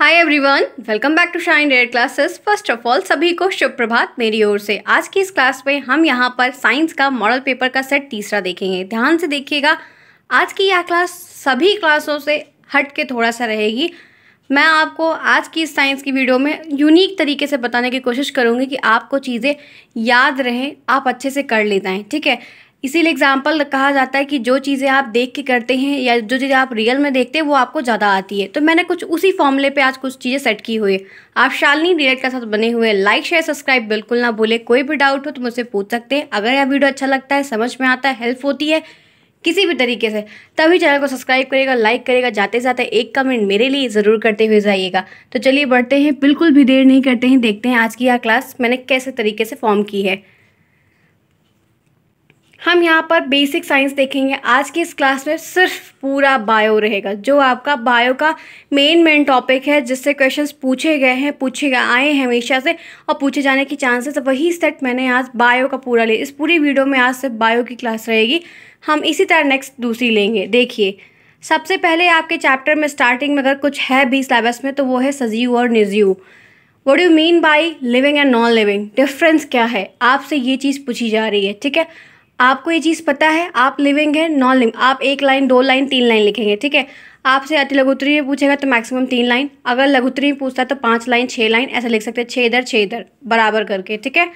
Hi everyone welcome back to Shine Rare Classes first of all सभी को शुभ प्रभात मेरी ओर से आज की इस क्लास में हम यहाँ पर साइंस का मॉडल पेपर का सेट तीसरा देखेंगे ध्यान से देखिएगा आज की यह क्लास सभी क्लासों से हट के थोड़ा सा रहेगी मैं आपको आज की इस साइंस की वीडियो में यूनिक तरीके से बताने की कोशिश करूँगी कि आपको चीज़ें याद रहें आप अच्छे से कर ले जाएँ ठीक है इसीलिए एग्जाम्पल कहा जाता है कि जो चीज़ें आप देख के करते हैं या जो चीज़ें आप रियल में देखते हैं वो आपको ज़्यादा आती है तो मैंने कुछ उसी फॉर्मूले पे आज कुछ चीज़ें सेट की हुई है आप शालनी रियल के साथ बने हुए लाइक शेयर सब्सक्राइब बिल्कुल ना भूले कोई भी डाउट हो तो मुझसे पूछ सकते हैं अगर यह वीडियो अच्छा लगता है समझ में आता है हेल्प होती है किसी भी तरीके से तभी चैनल को सब्सक्राइब करेगा लाइक करेगा जाते जाते एक कमेंट मेरे लिए ज़रूर करते हुए जाइएगा तो चलिए बढ़ते हैं बिल्कुल भी देर नहीं करते हैं देखते हैं आज की यह क्लास मैंने कैसे तरीके से फॉर्म की है हम यहाँ पर बेसिक साइंस देखेंगे आज की इस क्लास में सिर्फ पूरा बायो रहेगा जो आपका बायो का मेन मेन टॉपिक है जिससे क्वेश्चंस पूछे गए हैं पूछे गए आए हैं हमेशा से और पूछे जाने की चांसेस वही सेट मैंने आज बायो का पूरा लिया इस पूरी वीडियो में आज सिर्फ बायो की क्लास रहेगी हम इसी तरह नेक्स्ट दूसरी लेंगे देखिए सबसे पहले आपके चैप्टर में स्टार्टिंग में अगर कुछ है भी सिलेबस में तो वो है सजीव और निजीव what you mean by living and non living difference क्या है आपसे ये चीज़ पूछी जा रही है ठीक है आपको ये चीज़ पता है आप लिविंग है नॉन लिविंग आप एक लाइन दो लाइन तीन लाइन लिखेंगे ठीक है आपसे अति लघुत्री में पूछेगा तो मैक्सिमम तीन लाइन अगर लघुतरी में पूछता है तो पाँच लाइन छः लाइन ऐसा लिख सकते हैं छः इधर छः इधर बराबर करके ठीक है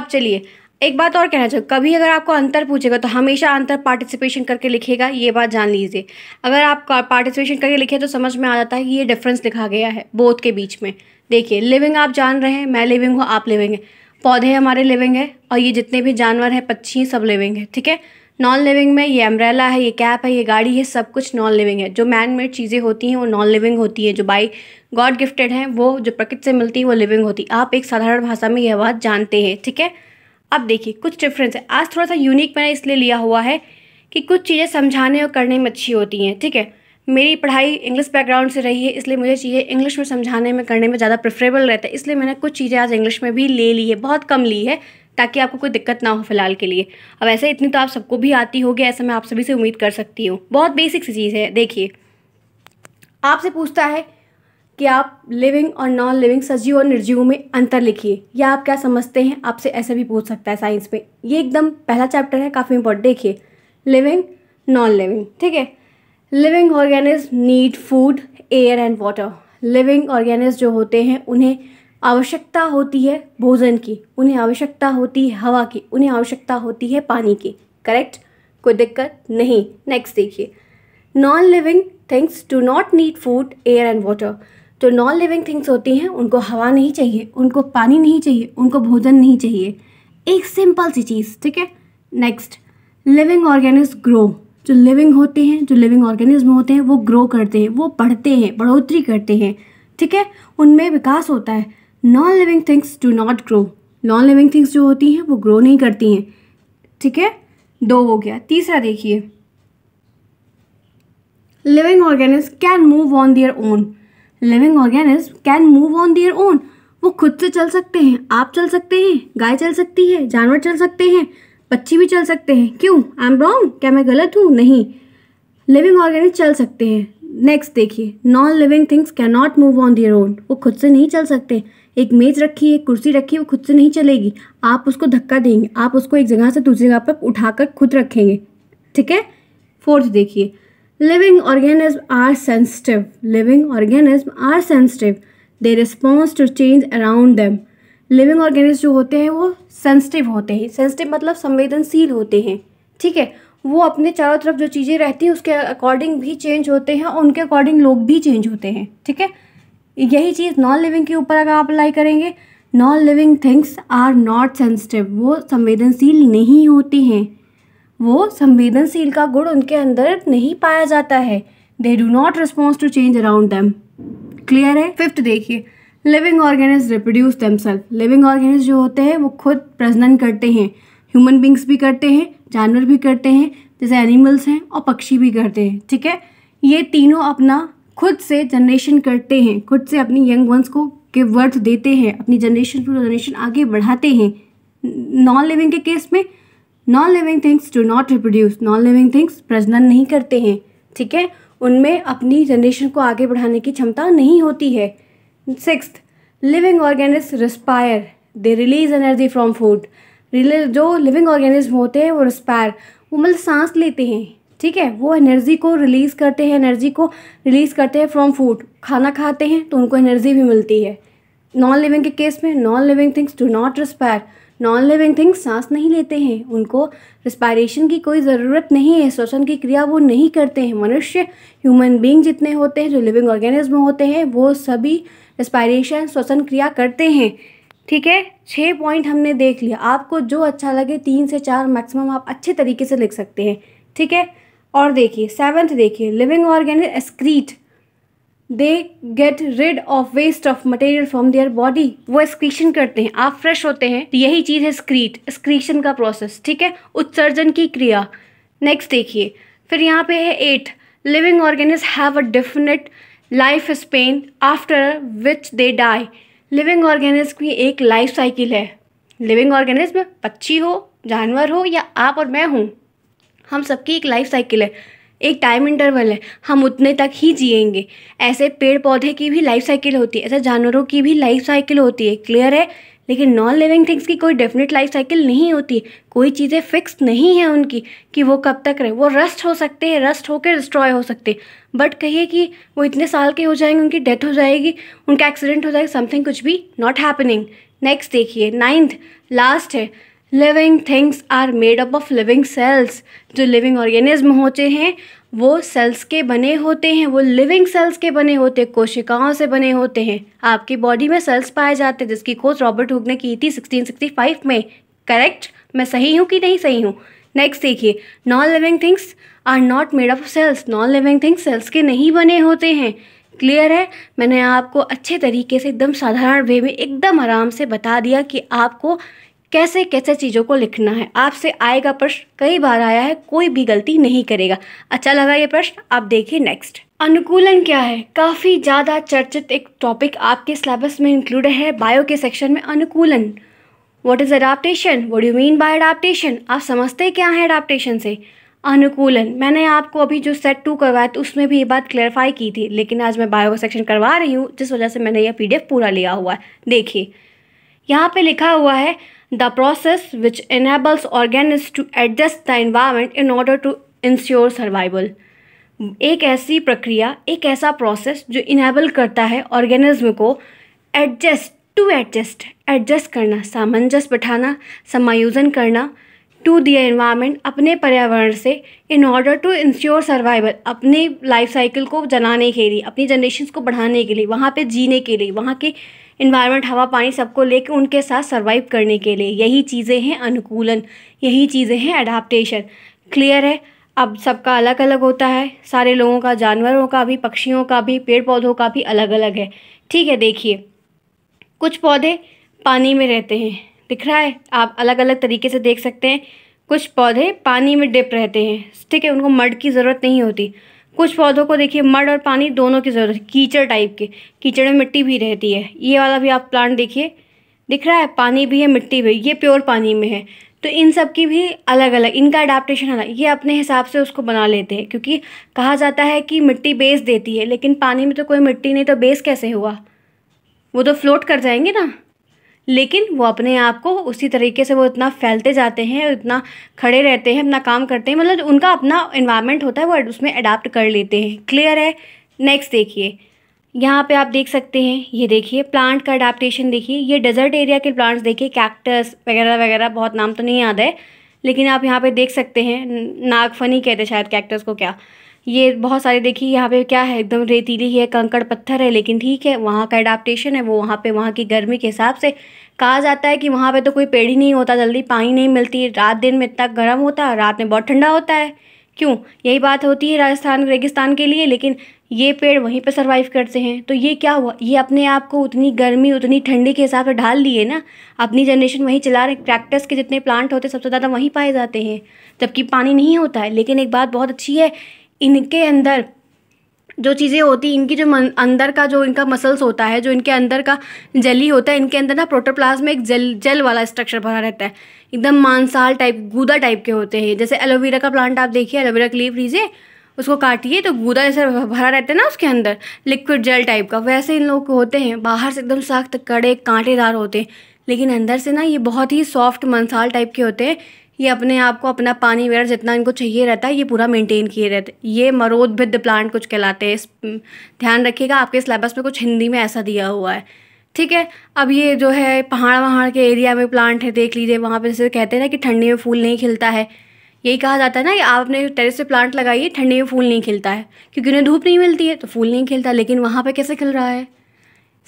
अब चलिए एक बात और कहना चाहूँ कभी अगर आपको अंतर पूछेगा तो हमेशा अंतर पार्टिसिपेशन करके लिखेगा ये बात जान लीजिए अगर आप पार्टिसिपेशन करके लिखे तो समझ में आ जाता है कि ये डिफरेंस लिखा गया है बोथ के बीच में देखिए लिविंग आप जान रहे हैं मैं लिविंग हूँ आप लिविंग है पौधे हमारे लिविंग है और ये जितने भी जानवर हैं पक्षी सब लिविंग है ठीक है नॉन लिविंग में ये अम्ब्रेला है ये कैप है ये गाड़ी है सब कुछ नॉन लिविंग है जो मैन मेड चीज़ें होती हैं वो नॉन लिविंग होती है जो बाई गॉड गिफ्टेड हैं वो जो प्रकृति से मिलती है वो लिविंग होती है आप एक साधारण भाषा में यह बात जानते हैं ठीक है अब देखिए कुछ डिफरेंस है आज थोड़ा सा यूनिक मैंने इसलिए लिया हुआ है कि कुछ चीज़ें समझाने और करने में अच्छी होती हैं ठीक है थीके? मेरी पढ़ाई इंग्लिश बैकग्राउंड से रही है इसलिए मुझे चाहिए इंग्लिश में समझाने में करने में ज़्यादा प्रेफरेबल रहता है इसलिए मैंने कुछ चीज़ें आज इंग्लिश में भी ले ली है बहुत कम ली है ताकि आपको कोई दिक्कत ना हो फिलहाल के लिए अब ऐसे इतनी तो आप सबको भी आती होगी ऐसा मैं आप सभी से उम्मीद कर सकती हूँ बहुत बेसिक सी चीज़ है देखिए आपसे पूछता है कि आप लिविंग और नॉन लिविंग सजीव और निर्जीव में अंतर लिखिए या आप क्या समझते हैं आपसे ऐसे भी पूछ सकता है साइंस में ये एकदम पहला चैप्टर है काफ़ी इंपॉर्टेंट देखिए लिविंग नॉन लिविंग ठीक है living organism need food air and water living organism जो होते हैं उन्हें आवश्यकता होती है भोजन की उन्हें आवश्यकता होती है हवा की उन्हें आवश्यकता होती है पानी की करेक्ट कोई दिक्कत नहीं नेक्स्ट देखिए non living things do not need food air and water जो नॉन लिविंग थिंग्स होती हैं उनको हवा नहीं चाहिए उनको पानी नहीं चाहिए उनको भोजन नहीं चाहिए एक सिंपल सी चीज़ ठीक है नेक्स्ट लिविंग ऑर्गेनिज ग्रो जो लिविंग होते हैं जो लिविंग ऑर्गेनिज्म होते हैं वो ग्रो करते हैं वो बढ़ते हैं बढ़ोतरी करते हैं ठीक है उनमें विकास होता है non living things do not grow non living things जो होती हैं वो ग्रो नहीं करती हैं ठीक है दो हो गया तीसरा देखिए living organism can move on their own living organism can move on their own वो खुद से चल सकते हैं आप चल सकते हैं गाय चल सकती है जानवर चल सकते हैं पक्षी भी चल सकते हैं क्यों आई एम रॉन्ग क्या मैं गलत हूँ नहीं लिविंग ऑर्गेनिक चल सकते हैं नेक्स्ट देखिए non living things can not move on their own वो खुद से नहीं चल सकते एक मेज़ रखी है कुर्सी रखी है वो खुद से नहीं चलेगी आप उसको धक्का देंगे आप उसको एक जगह से दूसरी जगह पर उठाकर खुद रखेंगे ठीक है फोर्थ देखिए living organism are sensitive living organism are sensitive they response to change around them living organism जो होते हैं वो सेंसिटिव होते हैं सेंसिटिव मतलब संवेदनशील होते हैं ठीक है वो अपने चारों तरफ जो चीज़ें रहती हैं उसके अकॉर्डिंग भी चेंज होते हैं और उनके अकॉर्डिंग लोग भी चेंज होते हैं ठीक है यही चीज़ नॉन लिविंग के ऊपर अगर आप अप्लाई करेंगे non living things are not sensitive वो संवेदनशील नहीं होती हैं वो संवेदनशील का गुण उनके अंदर नहीं पाया जाता है they do not response to change around them clear है फिफ्थ देखिए living organism reproduce themselves living organism जो होते हैं वो खुद प्रजनन करते हैं ह्यूमन बींग्स भी करते हैं जानवर भी करते हैं जैसे एनिमल्स हैं और पक्षी भी करते हैं ठीक है ये तीनों अपना खुद से जनरेशन करते हैं खुद से अपनी यंग वंस को के वर्थ देते हैं अपनी जनरेशन टू जनरेशन आगे बढ़ाते हैं नॉन लिविंग के केस में non living things do not reproduce non living things प्रजनन नहीं करते हैं ठीक है उनमें अपनी जनरेशन को आगे बढ़ाने की क्षमता नहीं होती है six living organism respire they release energy from food जो लिविंग ऑर्गेनिज्म होते हैं वो रिस्पायर वो मतलब सांस लेते हैं ठीक है वो एनर्जी को रिलीज़ करते हैं एनर्जी को रिलीज़ करते हैं फ्रॉम फूड खाना खाते हैं तो उनको एनर्जी भी मिलती है नॉन लिविंग के केस में non living things do not respire non living things सांस नहीं लेते हैं उनको रिस्पायरेशन की कोई ज़रूरत नहीं है श्वसन की क्रिया वो नहीं करते हैं मनुष्य ह्यूमन बींग जितने होते हैं जो लिविंग ऑर्गेनिज्म होते हैं वो सभी रेस्पायरेशन श्वसन क्रिया करते हैं ठीक है छः पॉइंट हमने देख लिया आपको जो अच्छा लगे तीन से चार मैक्सिमम आप अच्छे तरीके से लिख सकते हैं ठीक है और देखिए सेवन्थ देखिए living organism excrete they get rid of waste of material from their body वो एक्सक्रीशन करते हैं आप फ्रेश होते हैं तो यही चीज़ है स्क्रीट एक्सक्रीशन का प्रोसेस ठीक है उत्सर्जन की क्रिया नेक्स्ट देखिए फिर यहाँ पे है eight living organism have a definite life span after which they die living organism की एक लाइफ साइकिल है लिविंग ऑर्गेनिज्म पक्षी हो जानवर हो या आप और मैं हूँ हम सबकी एक लाइफ साइकिल है एक टाइम इंटरवल है हम उतने तक ही जिएंगे ऐसे पेड़ पौधे की भी लाइफ साइकिल होती है ऐसे जानवरों की भी लाइफ साइकिल होती है क्लियर है लेकिन नॉन लिविंग थिंग्स की कोई डेफिनेट लाइफ साइकिल नहीं होती कोई चीज़ें फिक्स नहीं है उनकी कि वो कब तक रहे वो रस्ट हो सकते हैं रस्ट होकर डिस्ट्रॉय हो सकते बट कहिए कि वो इतने साल के हो जाएंगे उनकी डेथ हो जाएगी उनका एक्सीडेंट हो जाएगा समथिंग कुछ भी नॉट हैपनिंग नेक्स्ट देखिए नाइन्थ लास्ट है living things are made up of living cells जो लिविंग ऑर्गेनिज्म होते हैं वो सेल्स के बने होते हैं वो लिविंग सेल्स के बने होते हैं कोशिकाओं से बने होते हैं आपकी बॉडी में सेल्स पाए जाते हैं जिसकी खोज रॉबर्ट हुक ने की थी 1665 में करेक्ट मैं सही हूँ कि नहीं सही हूँ नेक्स्ट देखिए non living things are not made of cells non living things cells के नहीं बने होते हैं क्लियर है मैंने आपको अच्छे तरीके से एकदम साधारण वे में एकदम आराम से बता दिया कि आपको कैसे कैसे चीज़ों को लिखना है आपसे आएगा प्रश्न कई बार आया है कोई भी गलती नहीं करेगा अच्छा लगा ये प्रश्न आप देखिए नेक्स्ट अनुकूलन क्या है काफ़ी ज़्यादा चर्चित एक टॉपिक आपके सिलेबस में इंक्लूडेड है बायो के सेक्शन में अनुकूलन what is adaptation what you mean by adaptation आप समझते क्या है अडाप्टेशन से अनुकूलन मैंने आपको अभी जो सेट टू करवाया तो उसमें भी ये बात क्लेरिफाई की थी लेकिन आज मैं बायो का सेक्शन करवा रही हूँ जिस वजह से मैंने यह पीडीएफ पूरा लिया हुआ है देखिए यहाँ पे लिखा हुआ है the process which enables organisms to adjust the environment in order to ensure survival एक ऐसी प्रक्रिया एक ऐसा प्रोसेस जो इनेबल करता है ऑर्गेनिज्म को एडजस्ट टू एडजस्ट एडजस्ट करना सामंजस्य बैठाना समायोजन करना टू दी एनवायरमेंट अपने पर्यावरण से in order to ensure survival अपने लाइफ साइकिल को जलाने के लिए अपनी जनरेशन को बढ़ाने के लिए वहाँ पे जीने के लिए वहाँ के इन्वायरमेंट हवा पानी सबको लेके उनके साथ सर्वाइव करने के लिए यही चीज़ें हैं अनुकूलन यही चीज़ें हैं अडाप्टेशन क्लियर है अब सबका अलग अलग होता है सारे लोगों का जानवरों का भी पक्षियों का भी पेड़ पौधों का भी अलग अलग है ठीक है देखिए कुछ पौधे पानी में रहते हैं दिख रहा है आप अलग अलग तरीके से देख सकते हैं कुछ पौधे पानी में डिप रहते हैं ठीक है उनको मड की ज़रूरत नहीं होती कुछ पौधों को देखिए मड और पानी दोनों की ज़रूरत है कीचड़ टाइप के कीचड़ में मिट्टी भी रहती है ये वाला भी आप प्लांट देखिए दिख रहा है पानी भी है मिट्टी भी ये प्योर पानी में है तो इन सब की भी अलग अलग इनका अडाप्टेशन अलग ये अपने हिसाब से उसको बना लेते हैं क्योंकि कहा जाता है कि मिट्टी बेस देती है लेकिन पानी में तो कोई मिट्टी नहीं तो बेस कैसे हुआ वो तो फ्लोट कर जाएंगे ना लेकिन वो अपने आप को उसी तरीके से वो इतना फैलते जाते हैं इतना खड़े रहते हैं अपना काम करते हैं मतलब उनका अपना इन्वायरमेंट होता है वो उसमें अडाप्ट कर लेते हैं क्लियर है नेक्स्ट देखिए यहाँ पे आप देख सकते हैं ये देखिए प्लांट का अडाप्टेशन देखिए ये डेजर्ट एरिया के प्लांट्स देखिए कैक्टस वगैरह वगैरह बहुत नाम तो नहीं याद है लेकिन आप यहाँ पर देख सकते हैं नागफनी कहते शायद कैक्टस को क्या ये बहुत सारे देखिए यहाँ पे क्या है एकदम रेतीली है कंकड़ पत्थर है लेकिन ठीक है वहाँ का एडाप्टेशन है वो वहाँ पे वहाँ की गर्मी के हिसाब से कहा जाता है कि वहाँ पे तो कोई पेड़ ही नहीं होता जल्दी पानी नहीं मिलती रात दिन में इतना गर्म होता है रात में बहुत ठंडा होता है क्यों यही बात होती है राजस्थान रेगिस्तान के लिए लेकिन ये पेड़ वहीं पर सर्वाइव करते हैं तो ये क्या हुआ ये अपने आप को उतनी गर्मी उतनी ठंडी के हिसाब से ढाल लिए ना अपनी जनरेशन वहीं चला रहे प्रैक्टिस के जितने प्लांट होते हैं सबसे ज़्यादा वहीं पाए जाते हैं जबकि पानी नहीं होता है लेकिन एक बात बहुत अच्छी है इनके अंदर जो चीज़ें होती इनकी जो मन, अंदर का जो इनका मसल्स होता है जो इनके अंदर का जली होता है इनके अंदर ना प्रोटोप्लाज्म में एक जल जेल वाला स्ट्रक्चर भरा रहता है एकदम मांसाल टाइप गूदा टाइप के होते हैं जैसे एलोवेरा का प्लांट आप देखिए एलोवेरा की लीव लीजिए उसको काटिए तो गूदा जैसे भरा रहता है ना उसके अंदर लिक्विड जेल टाइप का वैसे इन लोग होते हैं बाहर से एकदम सख्त कड़े कांटेदार होते हैं लेकिन अंदर से ना ये बहुत ही सॉफ्ट मंसाल टाइप के होते हैं ये अपने आप को अपना पानी वगैरह जितना इनको चाहिए रहता है ये पूरा मेंटेन किए रहते ये मरोदभिद प्लांट कुछ कहलाते हैं ध्यान रखिएगा आपके सिलेबस में कुछ हिंदी में ऐसा दिया हुआ है ठीक है अब ये जो है पहाड़ वहाड़ के एरिया में प्लांट है देख लीजिए वहाँ पर जैसे कहते हैं ना कि ठंडी में फूल नहीं खिलता है यही कहा जाता है ना कि आप अपने टेरेस पे प्लांट लगाइए ठंडी में फूल नहीं खिलता है क्योंकि उन्हें धूप नहीं मिलती है तो फूल नहीं खिलता लेकिन वहाँ पर कैसे खिल रहा है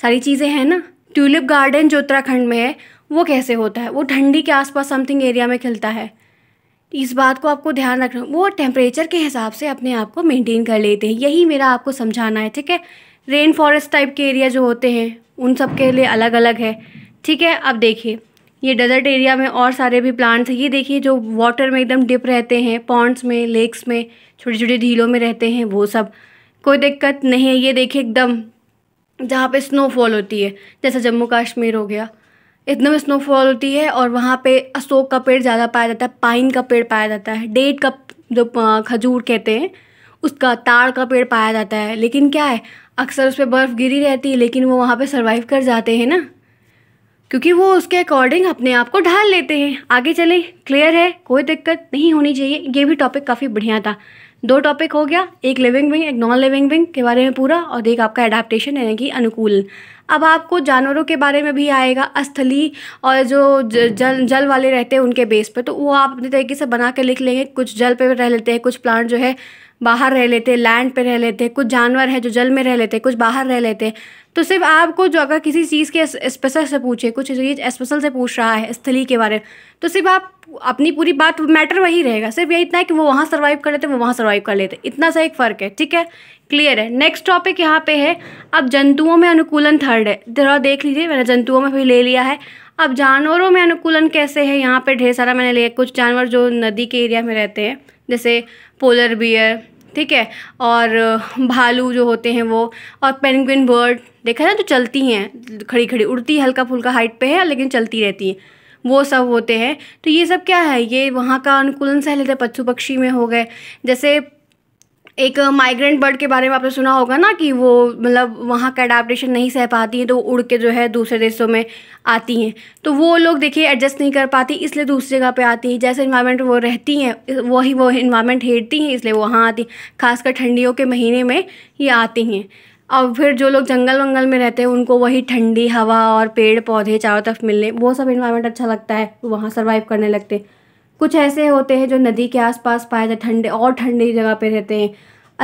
सारी चीज़ें हैं ना ट्यूलिप गार्डन जो उत्तराखंड में है वो कैसे होता है वो ठंडी के आसपास समथिंग एरिया में खिलता है इस बात को आपको ध्यान रखना वो टेम्परेचर के हिसाब से अपने आप को मेनटेन कर लेते हैं यही मेरा आपको समझाना है ठीक है रेन फॉरेस्ट टाइप के एरिया जो होते हैं उन सब के लिए अलग अलग है ठीक है अब देखिए ये डेजर्ट एरिया में और सारे भी प्लांट्स हैं ये देखिए जो वाटर में एकदम डिप रहते हैं पॉन्ड्स में लेक्स में छोटे छोटे झीलों में रहते हैं वो सब कोई दिक्कत नहीं है ये देखिए एकदम जहाँ पे स्नोफॉल होती है जैसे जम्मू कश्मीर हो गया इतने में स्नोफॉल होती है और वहाँ पे अशोक का पेड़ ज़्यादा पाया जाता है पाइन का पेड़ पाया जाता है डेट का जो खजूर कहते हैं उसका ताड़ का पेड़ पाया जाता है लेकिन क्या है अक्सर उस पर बर्फ़ गिरी रहती है लेकिन वो वहाँ पे सरवाइव कर जाते हैं ना क्योंकि वो उसके अकॉर्डिंग अपने आप को ढाल लेते हैं आगे चले क्लियर है कोई दिक्कत नहीं होनी चाहिए ये भी टॉपिक काफ़ी बढ़िया था दो टॉपिक हो गया एक लिविंग विंग एक नॉन लिविंग विंग के बारे में पूरा और एक आपका एडाप्टेशन यानी कि अनुकूल अब आपको जानवरों के बारे में भी आएगा अस्थली और जो जल जल वाले रहते हैं उनके बेस पे तो वो आप अपने तरीके से बना कर लिख लेंगे कुछ जल पे रह लेते हैं कुछ प्लांट जो है बाहर रह लेते लैंड पे रह लेते कुछ जानवर हैं जो जल में रह लेते कुछ बाहर रह लेते तो सिर्फ आपको जो अगर किसी चीज़ के स्पेशल से पूछे कुछ चीज़ स्पेशल से पूछ रहा है स्थली के बारे में तो सिर्फ आप अपनी पूरी बात मैटर वही रहेगा सिर्फ ये इतना है कि वो वहाँ सर्वाइव कर लेते वो वहाँ सर्वाइव कर लेते इतना सा एक फ़र्क है ठीक है क्लियर है नेक्स्ट टॉपिक यहाँ पे है अब जंतुओं में अनुकूलन थर्ड है जरा देख लीजिए मैंने जंतुओं में भी ले लिया है अब जानवरों में अनुकूलन कैसे है यहाँ पर ढेर सारा मैंने लिया कुछ जानवर जो नदी के एरिया में रहते हैं जैसे पोलर बियर ठीक है और भालू जो होते हैं वो और पेंगुइन बर्ड देखा ना जो तो चलती हैं खड़ी खड़ी उड़ती हल्का फुल्का हाइट पे है लेकिन चलती रहती हैं वो सब होते हैं तो ये सब क्या है ये वहाँ का अनुकूलन सहलता पशु पक्षी में हो गए जैसे एक माइग्रेंट बर्ड के बारे में आपने सुना होगा ना कि वो मतलब वहाँ का अडाप्टेशन नहीं सह पाती हैं तो उड़ के जो है दूसरे देशों में आती हैं तो वो लोग देखिए एडजस्ट नहीं कर पाती इसलिए दूसरी जगह पे आती हैं जैसे इन्वायरमेंट वो रहती हैं वही वो इन्वायरमेंट हेरती हैं इसलिए वहाँ आती खासकर ठंडियों के महीने में ये आती हैं और फिर जो लोग जंगल वंगल में रहते हैं उनको वही ठंडी हवा और पेड़ पौधे चारों तरफ मिलने वो सब इन्वायरमेंट अच्छा लगता है वहाँ सर्वाइव करने लगते हैं कुछ ऐसे होते हैं जो नदी के आसपास पाए जाते ठंडे और ठंडी जगह पे रहते हैं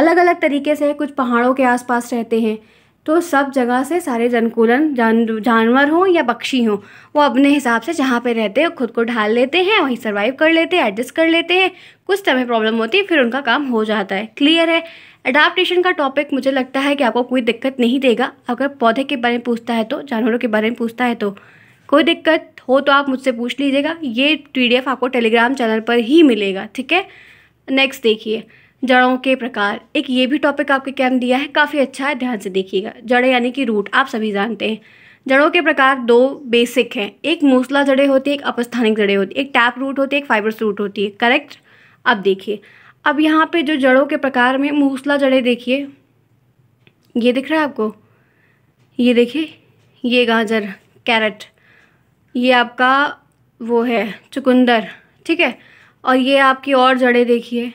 अलग अलग तरीके से कुछ पहाड़ों के आसपास रहते हैं तो सब जगह से सारे जनकुलन जान जानवर हों या पक्षी हों वो अपने हिसाब से जहाँ पे रहते हैं खुद को ढाल लेते हैं वहीं सर्वाइव कर लेते हैं एडजस्ट कर लेते हैं कुछ समय प्रॉब्लम होती है फिर उनका काम हो जाता है क्लियर है अडाप्टेशन का टॉपिक मुझे लगता है कि आपको कोई दिक्कत नहीं देगा अगर पौधे के बारे में पूछता है तो जानवरों के बारे में पूछता है तो कोई दिक्कत हो तो आप मुझसे पूछ लीजिएगा ये पी आपको टेलीग्राम चैनल पर ही मिलेगा ठीक है नेक्स्ट देखिए जड़ों के प्रकार एक ये भी टॉपिक आपके कैम दिया है काफ़ी अच्छा है ध्यान से देखिएगा जड़ें यानी कि रूट आप सभी जानते हैं जड़ों के प्रकार दो बेसिक हैं एक मूसला जड़ें होती है एक अपस्थानिक जड़ें होती है एक टैप रूट होती है एक फाइबर्स रूट होती है करेक्ट अब देखिए अब यहाँ पे जो जड़ों के प्रकार में मूसला जड़ें देखिए ये दिख रहा है आपको ये देखिए ये गाजर कैरेट ये आपका वो है चुकंदर ठीक है और ये आपकी और जड़ें देखिए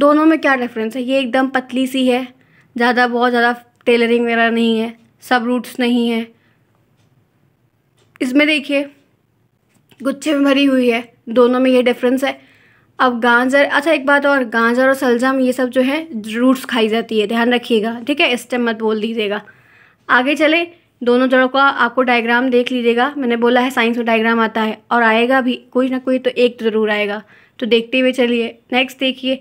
दोनों में क्या डिफरेंस है ये एकदम पतली सी है ज़्यादा बहुत ज़्यादा टेलरिंग वगैरह नहीं है सब रूट्स नहीं है इसमें देखिए गुच्छे में भरी हुई है दोनों में ये डिफरेंस है अब गाजर अच्छा एक बात और गाजर और सलजम ये सब जो है रूट्स खाई जाती है ध्यान रखिएगा ठीक है इस टाइम मत बोल दीजिएगा आगे चले दोनों जड़ों का आपको डायग्राम देख लीजिएगा मैंने बोला है साइंस में डायग्राम आता है और आएगा भी कोई ना कोई तो एक ज़रूर आएगा तो देखते हुए चलिए नेक्स्ट देखिए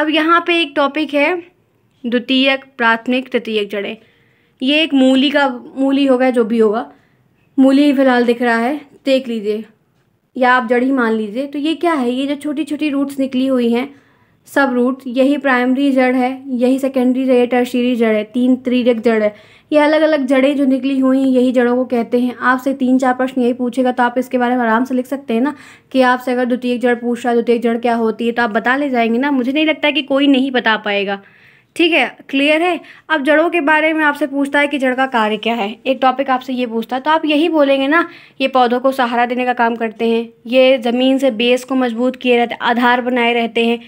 अब यहाँ पे एक टॉपिक है द्वितीयक प्राथमिक तृतीयक जड़ें ये एक मूली का मूली होगा जो भी होगा मूली फिलहाल दिख रहा है देख लीजिए या आप जड़ ही मान लीजिए तो ये क्या है ये जो छोटी छोटी रूट्स निकली हुई हैं सब रूट यही प्राइमरी जड़ है यही सेकेंडरी जड़ है टर्शीरी जड़ है तीन त्रीरक जड़ है ये अलग अलग जड़ें जो निकली हुई हैं यही जड़ों को कहते हैं आपसे तीन चार प्रश्न यही पूछेगा तो आप इसके बारे में आराम से लिख सकते हैं ना कि आपसे अगर द्वितीय जड़ पूछ रहा है द्वितीय जड़ क्या होती है तो आप बता ले जाएंगे ना मुझे नहीं लगता कि कोई नहीं बता पाएगा ठीक है क्लियर है अब जड़ों के बारे में आपसे पूछता है कि जड़ का कार्य क्या है एक टॉपिक आपसे ये पूछता है तो आप यही बोलेंगे ना ये पौधों को सहारा देने का काम करते हैं ये ज़मीन से बेस को मजबूत किए रहते आधार बनाए रहते हैं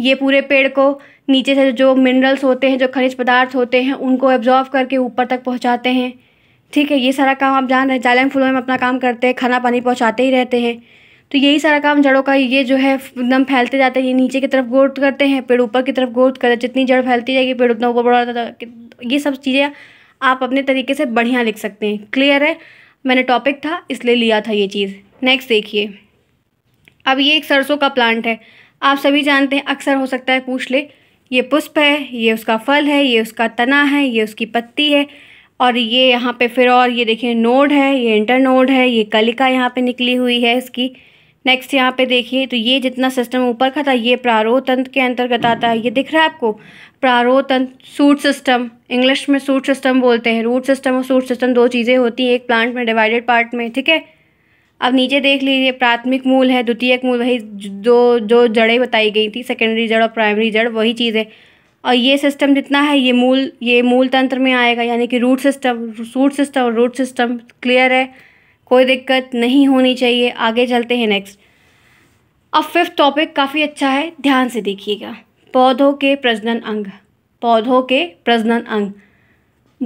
ये पूरे पेड़ को नीचे से जो मिनरल्स होते हैं जो खनिज पदार्थ होते हैं उनको एब्जॉर्व करके ऊपर तक पहुँचाते हैं ठीक है ये सारा काम आप जान रहे हैं जालम फूलों में अपना काम करते हैं खाना पानी पहुँचाते ही रहते हैं तो यही सारा काम जड़ों का ये जो है एकदम फैलते जाते हैं ये नीचे की तरफ ग्रोथ करते हैं पेड़ ऊपर की तरफ ग्रोथ करते जितनी जड़ फैलती जाएगी पेड़ उतना ऊपर बढ़ा ये सब चीज़ें आप अपने तरीके से बढ़िया लिख सकते हैं क्लियर है मैंने टॉपिक था इसलिए लिया था ये चीज़ नेक्स्ट देखिए अब ये एक सरसों का प्लांट है आप सभी जानते हैं अक्सर हो सकता है पूछ ले ये पुष्प है ये उसका फल है ये उसका तना है ये उसकी पत्ती है और ये यहाँ पे फिर और ये देखिए नोड है ये इंटर नोड है ये कलिका यहाँ पे निकली हुई है इसकी नेक्स्ट यहाँ पे देखिए तो ये जितना सिस्टम ऊपर का था ये प्रारोह तंत्र के अंतर्गत आता है ये दिख रहा है आपको प्रारोह तंत्र सूट सिस्टम इंग्लिश में सूट सिस्टम बोलते हैं रूट सिस्टम और सूट सिस्टम दो चीज़ें होती हैं एक प्लांट में डिवाइडेड पार्ट में ठीक है अब नीचे देख लीजिए प्राथमिक मूल है द्वितीयक मूल वही जो जो जड़ें बताई गई थी सेकेंडरी जड़ और प्राइमरी जड़ वही चीज़ है और ये सिस्टम जितना है ये मूल ये मूल तंत्र में आएगा यानी कि root system root system root system clear है कोई दिक्कत नहीं होनी चाहिए आगे चलते हैं नेक्स्ट अब फिफ्थ टॉपिक काफ़ी अच्छा है ध्यान से देखिएगा पौधों के प्रजनन अंग पौधों के प्रजनन अंग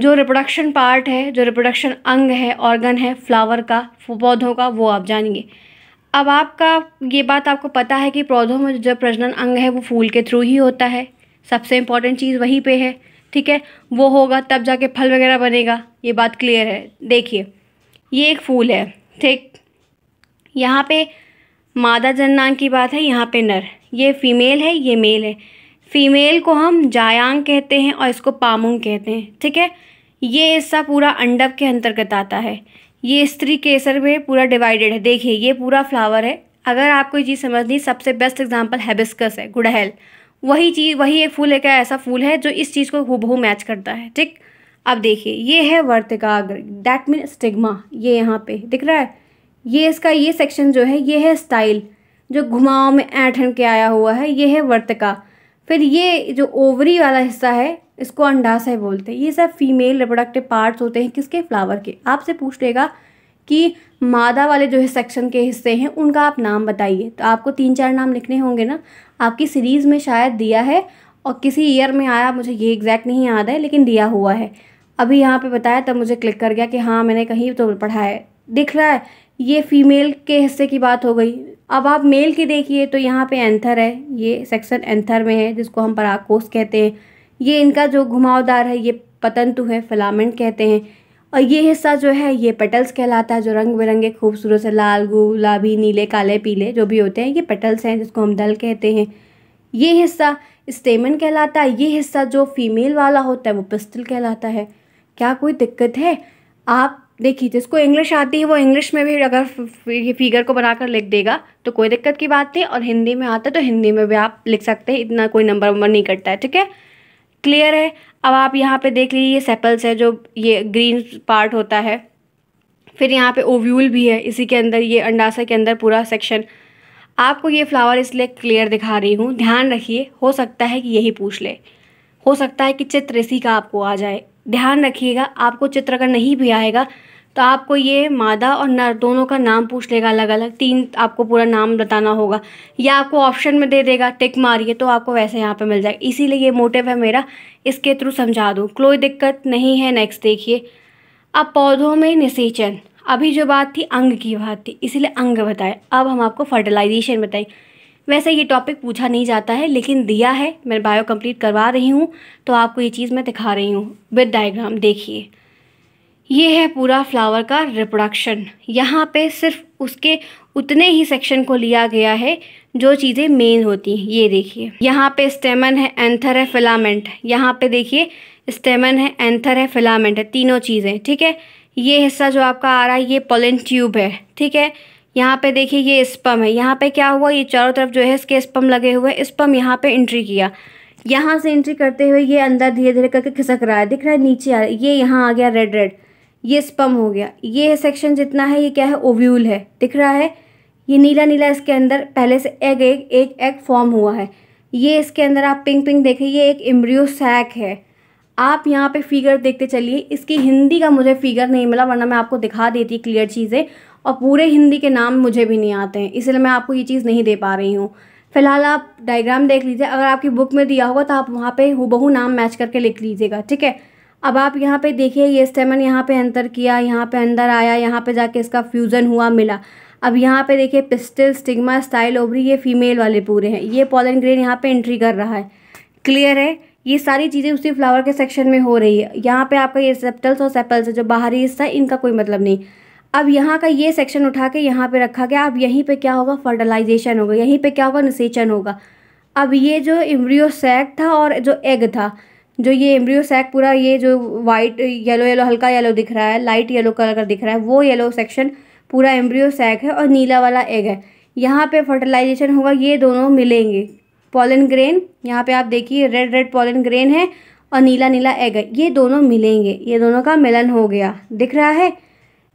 जो रिप्रोडक्शन पार्ट है जो रिप्रोडक्शन अंग है ऑर्गन है फ्लावर का पौधों का वो आप जानेंगे अब आपका ये बात आपको पता है कि पौधों में जो प्रजनन अंग है वो फूल के थ्रू ही होता है सबसे इम्पॉर्टेंट चीज़ वहीं पे है ठीक है वो होगा तब जाके फल वगैरह बनेगा ये बात क्लियर है देखिए ये एक फूल है ठीक यहाँ पे मादा जननांग की बात है यहाँ पे नर ये फीमेल है ये मेल है फीमेल को हम जायांग कहते हैं और इसको पामुंग कहते हैं ठीक है ये हिस्सा पूरा अंडब के अंतर्गत आता है ये स्त्री केसर में पूरा डिवाइडेड है देखिए ये पूरा फ्लावर है अगर आपको ये चीज़ समझनी सबसे बेस्ट एग्जाम्पल हैबिस्कस है गुड़हल वही चीज़ वही एक फूल एक ऐसा फूल है जो इस चीज़ को हूबहू मैच करता है ठीक अब देखिए ये है वर्तिकाग्र डैट मीन स्टिग्मा ये यहाँ पे दिख रहा है ये इसका ये सेक्शन जो है ये है स्टाइल जो घुमाओं में ऐठन के आया हुआ है ये है वर्तिका फिर ये जो ओवरी वाला हिस्सा है इसको अंडाशय बोलते हैं ये सब फीमेल रिप्रोडक्टिव पार्ट्स होते हैं किसके फ्लावर के आपसे पूछ लेगा कि मादा वाले जो है सेक्शन के हिस्से हैं उनका आप नाम बताइए तो आपको तीन चार नाम लिखने होंगे ना आपकी सीरीज़ में शायद दिया है और किसी ईयर में आया मुझे ये एग्जैक्ट नहीं याद है लेकिन दिया हुआ है अभी यहाँ पे बताया तब मुझे क्लिक कर गया कि हाँ मैंने कहीं तो पढ़ा है दिख रहा है ये फीमेल के हिस्से की बात हो गई अब आप मेल की देखिए तो यहाँ पे एंथर है ये सेक्शन एंथर में है जिसको हम पराकोस कहते हैं ये इनका जो घुमावदार है ये पतंतु है फिलामेंट कहते हैं और ये हिस्सा जो है ये पेटल्स कहलाता है जो रंग बिरंगे खूबसूरत से लाल गुलाबी नीले काले पीले जो भी होते हैं ये पेटल्स हैं जिसको हम दल कहते हैं ये हिस्सा स्टेमन कहलाता है ये हिस्सा जो फीमेल वाला होता है वो पिस्टल कहलाता है क्या कोई दिक्कत है आप देखिए जिसको इंग्लिश आती है वो इंग्लिश में भी अगर ये फिगर को बनाकर लिख देगा तो कोई दिक्कत की बात नहीं और हिंदी में आता है तो हिंदी में भी आप लिख सकते हैं इतना कोई नंबर वंबर नहीं कटता है ठीक है क्लियर है अब आप यहाँ पे देख लीजिए ये सेपल्स है जो ये ग्रीन पार्ट होता है फिर यहाँ पे ओव्यूल भी है इसी के अंदर ये अंडासा के अंदर पूरा सेक्शन आपको ये फ्लावर इसलिए क्लियर दिखा रही हूँ ध्यान रखिए हो सकता है कि यही पूछ ले हो सकता है कि चित्र इसी का आपको आ जाए ध्यान रखिएगा आपको चित्र का नहीं भी आएगा तो आपको ये मादा और नर दोनों का नाम पूछ लेगा अलग अलग तीन आपको पूरा नाम बताना होगा या आपको ऑप्शन में दे देगा टिक मारिए तो आपको वैसे यहाँ पे मिल जाएगा इसीलिए ये मोटिव है मेरा इसके थ्रू समझा दूँ कोई दिक्कत नहीं है नेक्स्ट देखिए अब पौधों में निसेचन अभी जो बात थी अंग की बात थी इसीलिए अंग बताए अब हम आपको फर्टिलाइजेशन बताएं वैसे ये टॉपिक पूछा नहीं जाता है लेकिन दिया है मैं बायो कंप्लीट करवा रही हूँ तो आपको ये चीज़ मैं दिखा रही हूँ विद डायग्राम देखिए ये है पूरा फ्लावर का रिप्रोडक्शन यहाँ पे सिर्फ उसके उतने ही सेक्शन को लिया गया है जो चीज़ें मेन होती हैं ये देखिए यहाँ पे स्टेमन है एंथर है फिलामेंट यहाँ पे देखिए स्टेमन है एंथर है फिलामेंट है तीनों चीज़ें ठीक है ये हिस्सा जो आपका आ रहा है ये पोलिन ट्यूब है ठीक है यहाँ पे देखिए ये स्पम है यहाँ पे क्या हुआ ये चारों तरफ जो है इसके स्पम लगे हुए स्पम यहाँ पे एंट्री किया यहाँ से एंट्री करते हुए ये अंदर धीरे धीरे करके खिसक रहा है दिख रहा है नीचे आ ये यहाँ आ गया रेड रेड ये स्पम हो गया ये सेक्शन जितना है ये क्या है ओव्यूल है दिख रहा है ये नीला नीला इसके अंदर पहले से एग एक एक एग फॉर्म हुआ है ये इसके अंदर आप पिंक पिंक देखें ये एक इम्ब्रियो सैक है आप यहाँ पे फिगर देखते चलिए इसकी हिंदी का मुझे फिगर नहीं मिला वरना मैं आपको दिखा देती क्लियर चीज़ें और पूरे हिंदी के नाम मुझे भी नहीं आते हैं इसलिए मैं आपको ये चीज़ नहीं दे पा रही हूँ फ़िलहाल आप डायग्राम देख लीजिए अगर आपकी बुक में दिया होगा तो आप वहाँ पे हूबहू नाम मैच करके लिख लीजिएगा ठीक है अब आप यहाँ पे देखिए ये स्टेमन यहाँ पे अंतर किया यहाँ पे अंदर आया यहाँ पे जाके इसका फ्यूज़न हुआ मिला अब यहाँ पे देखिए पिस्टल स्टिग्मा स्टाइल ओवरी ये फीमेल वाले पूरे हैं ये पॉलन ग्रेन यहाँ पर एंट्री कर रहा है क्लियर है ये सारी चीज़ें उसी फ्लावर के सेक्शन में हो रही है यहाँ पर आपका ये सेप्टल्स और सेपल्स है जो बाहरी हिस्सा इनका कोई मतलब नहीं अब यहाँ का ये सेक्शन उठा के यहाँ पे रखा गया अब यहीं पे क्या होगा फर्टिलाइजेशन होगा यहीं पे क्या होगा निषेचन होगा अब ये जो एम्ब्रियो सैक था और जो एग था जो ये एम्ब्रियो सैक पूरा ये जो वाइट येलो येलो हल्का येलो दिख रहा है लाइट येलो कलर का दिख रहा है वो येलो सेक्शन पूरा एम्ब्रियो सैक है और नीला वाला एग है यहाँ पर फर्टिलाइजेशन होगा ये दोनों मिलेंगे पॉलन ग्रेन यहाँ पर आप देखिए रेड रेड पॉलन ग्रेन है और नीला नीला एग है ये दोनों मिलेंगे ये दोनों का मिलन हो गया दिख रहा है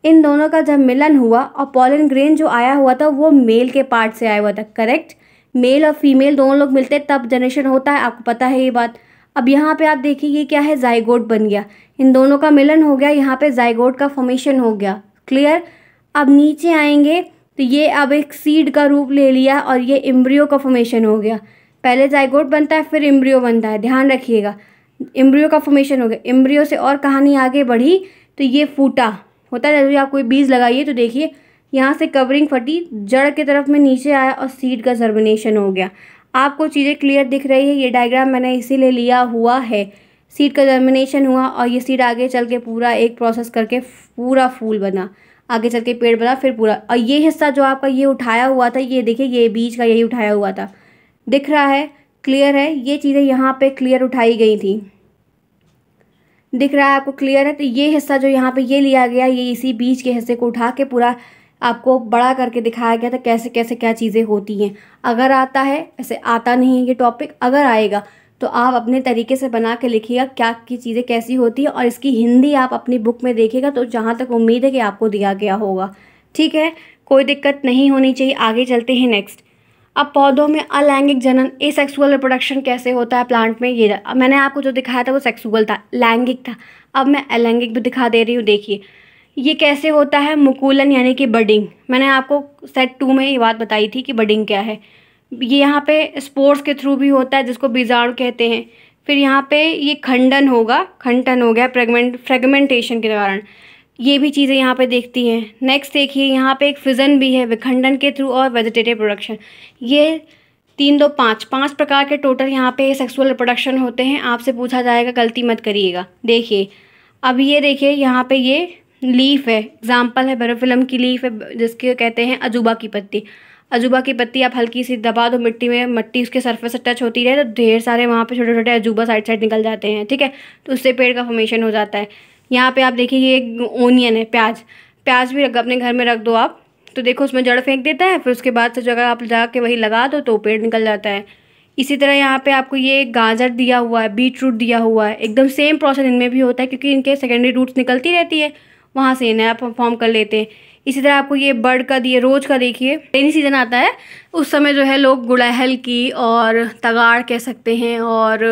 इन दोनों का जब मिलन हुआ और पॉलन ग्रेन जो आया हुआ था वो मेल के पार्ट से आया हुआ था करेक्ट मेल और फीमेल दोनों लोग मिलते तब जनरेशन होता है आपको पता है ये बात अब यहाँ पे आप देखिए ये क्या है जायगोट बन गया इन दोनों का मिलन हो गया यहाँ पे जायगोट का फॉर्मेशन हो गया क्लियर अब नीचे आएंगे तो ये अब एक सीड का रूप ले लिया और ये इम्ब्रियो का फॉर्मेशन हो गया पहले जायगोट बनता है फिर इम्ब्रियो बनता है ध्यान रखिएगा इम्ब्रियो का फॉर्मेशन हो गया इम्ब्रियो से और कहानी आगे बढ़ी तो ये फूटा होता है जरूरी आप कोई बीज लगाइए तो देखिए यहाँ से कवरिंग फटी जड़ के तरफ में नीचे आया और सीड का जर्मिनेशन हो गया आपको चीज़ें क्लियर दिख रही है ये डायग्राम मैंने इसीलिए लिया हुआ है सीड का जर्मिनेशन हुआ और ये सीड आगे चल के पूरा एक प्रोसेस करके पूरा फूल बना आगे चल के पेड़ बना फिर पूरा और ये हिस्सा जो आपका ये उठाया हुआ था ये देखिए ये बीज का यही उठाया हुआ था दिख रहा है क्लियर है ये चीज़ें यहाँ पर क्लियर उठाई गई थी दिख रहा है आपको क्लियर है तो ये हिस्सा जो यहाँ पे ये लिया गया ये इसी बीच के हिस्से को उठा के पूरा आपको बड़ा करके दिखाया गया था कैसे कैसे क्या चीज़ें होती हैं अगर आता है ऐसे आता नहीं है ये टॉपिक अगर आएगा तो आप अपने तरीके से बना के लिखिएगा क्या की चीज़ें कैसी होती हैं और इसकी हिंदी आप अपनी बुक में देखिएगा तो जहाँ तक उम्मीद है कि आपको दिया गया होगा ठीक है कोई दिक्कत नहीं होनी चाहिए आगे चलते हैं नेक्स्ट अब पौधों में अलैंगिक जनन ए सेक्सुअल रिप्रोडक्शन कैसे होता है प्लांट में ये मैंने आपको जो दिखाया था वो सेक्सुअल था लैंगिक था अब मैं अलैंगिक भी दिखा दे रही हूँ देखिए ये कैसे होता है मुकुलन यानी कि बडिंग मैंने आपको सेट टू में ये बात बताई थी कि बडिंग क्या है ये यहाँ पे स्पोर्ट्स के थ्रू भी होता है जिसको बीजाणु कहते हैं फिर यहाँ पे ये खंडन होगा खंडन हो गया प्रेगमेंट फ्रेगमेंटेशन के कारण ये भी चीज़ें यहाँ पे देखती हैं नेक्स्ट देखिए यहाँ पे एक फिज़न भी है विखंडन के थ्रू और वेजिटेटिव प्रोडक्शन ये तीन दो पाँच पाँच प्रकार के टोटल यहाँ पे सेक्सुअल प्रोडक्शन होते हैं आपसे पूछा जाएगा गलती मत करिएगा देखिए अब ये देखिए यहाँ पे ये लीफ है एग्जाम्पल है बरोफिलम की लीफ है जिसके कहते हैं अजूबा की पत्ती अजूबा की पत्ती आप हल्की सी दबा दो मिट्टी में मट्टी उसके सरफेस से टच होती रहे तो ढेर सारे वहाँ पे छोटे छोटे अजूबा साइड साइड निकल जाते हैं ठीक है तो उससे पेड़ का फॉर्मेशन हो जाता है यहाँ पे आप देखिए ये ओनियन है प्याज प्याज भी अपने घर में रख दो आप तो देखो उसमें जड़ फेंक देता है फिर उसके बाद से जगह आप जाके वही लगा दो तो पेड़ निकल जाता है इसी तरह यहाँ पे आपको ये गाजर दिया हुआ है बीट रूट दिया हुआ है एकदम सेम प्रोसेस इनमें भी होता है क्योंकि इनके सेकेंडरी रूट्स निकलती रहती है वहाँ से इन्हें आप फॉर्म कर लेते हैं इसी तरह आपको ये बर्ड का दिए रोज़ का देखिए रेनी सीज़न आता है उस समय जो है लोग गुड़हल की और तगाड़ कह सकते हैं और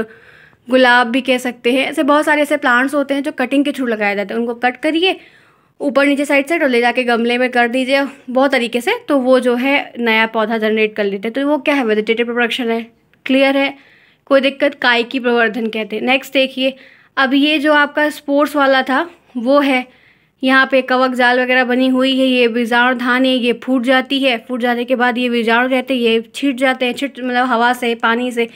गुलाब भी कह सकते हैं ऐसे बहुत सारे ऐसे प्लांट्स होते हैं जो कटिंग के थ्रू लगाए जाते हैं उनको कट करिए ऊपर नीचे साइड साइड और ले जाके गमले में कर दीजिए बहुत तरीके से तो वो जो है नया पौधा जनरेट कर लेते हैं तो वो क्या है वेजिटेटिव प्रोडक्शन है क्लियर है कोई दिक्कत काय की प्रवर्धन कहते हैं नेक्स्ट देखिए अब ये जो आपका स्पोर्ट्स वाला था वो है यहाँ पे कवक जाल वगैरह बनी हुई है ये बीजाणु धान है ये फूट जाती है फूट जाने के बाद ये बीजाणु रहते ये छिट जाते हैं छिट मतलब हवा से पानी से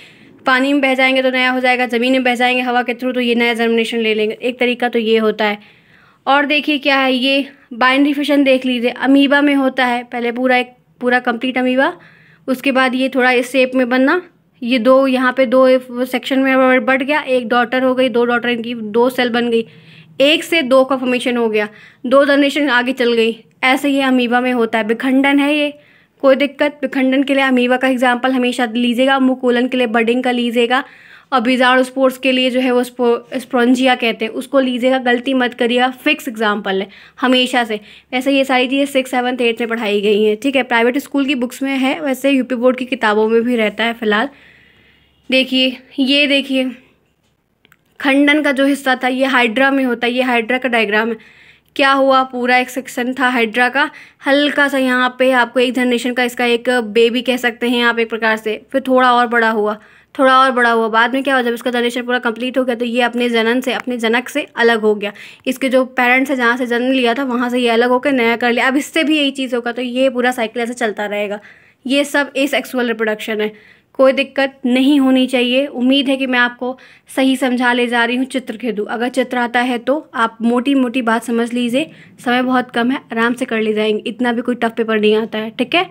पानी में बह जाएंगे तो नया हो जाएगा ज़मीन में बह जाएंगे हवा के थ्रू तो ये नया जर्मिनेशन ले लेंगे एक तरीका तो ये होता है और देखिए क्या है ये बाइनरी फिशन देख लीजिए अमीबा में होता है पहले पूरा एक पूरा कंप्लीट अमीबा उसके बाद ये थोड़ा इस शेप में बनना ये दो यहाँ पे दो सेक्शन में बढ़ गया एक डॉटर हो गई दो डॉटर इनकी दो सेल बन गई एक से दो का फॉर्मेशन हो गया दो जनरेशन आगे चल गई ऐसे ही अमीबा में होता है विखंडन है ये कोई दिक्कत विखंडन के लिए अमीवा का एग्जाम्पल हमेशा लीजिएगा मुकोलन के लिए बर्डिंग का लीजिएगा और बिजाड़ स्पोर्ट्स के लिए जो है वो स्प्रोंजिया कहते हैं उसको लीजिएगा गलती मत करिएगा फिक्स एग्जाम्पल है हमेशा से वैसे ये सारी चीज़ें सिक्स सेवन्थ एट्थ में पढ़ाई गई हैं ठीक है प्राइवेट स्कूल की बुक्स में है वैसे यूपी बोर्ड की किताबों में भी रहता है फिलहाल देखिए ये देखिए खंडन का जो हिस्सा था ये हाइड्रा में होता है ये हाइड्रा का डायग्राम है क्या हुआ पूरा एक सेक्शन था हाइड्रा का हल्का सा यहाँ पे आपको एक जनरेशन का इसका एक बेबी कह सकते हैं आप एक प्रकार से फिर थोड़ा और बड़ा हुआ थोड़ा और बड़ा हुआ बाद में क्या हुआ जब इसका जनरेशन पूरा कंप्लीट हो गया तो ये अपने जनन से अपने जनक से अलग हो गया इसके जो पेरेंट्स है जहाँ से जन्म लिया था वहाँ से ये अलग होकर नया कर लिया अब इससे भी यही चीज़ होगा तो ये पूरा साइकिल ऐसे चलता रहेगा ये सब ए सेक्सुअल रिप्रोडक्शन है कोई दिक्कत नहीं होनी चाहिए उम्मीद है कि मैं आपको सही समझा ले जा रही हूँ चित्र के अगर चित्र आता है तो आप मोटी मोटी बात समझ लीजिए समय बहुत कम है आराम से कर ले जाएंगे इतना भी कोई टफ पेपर नहीं आता है ठीक है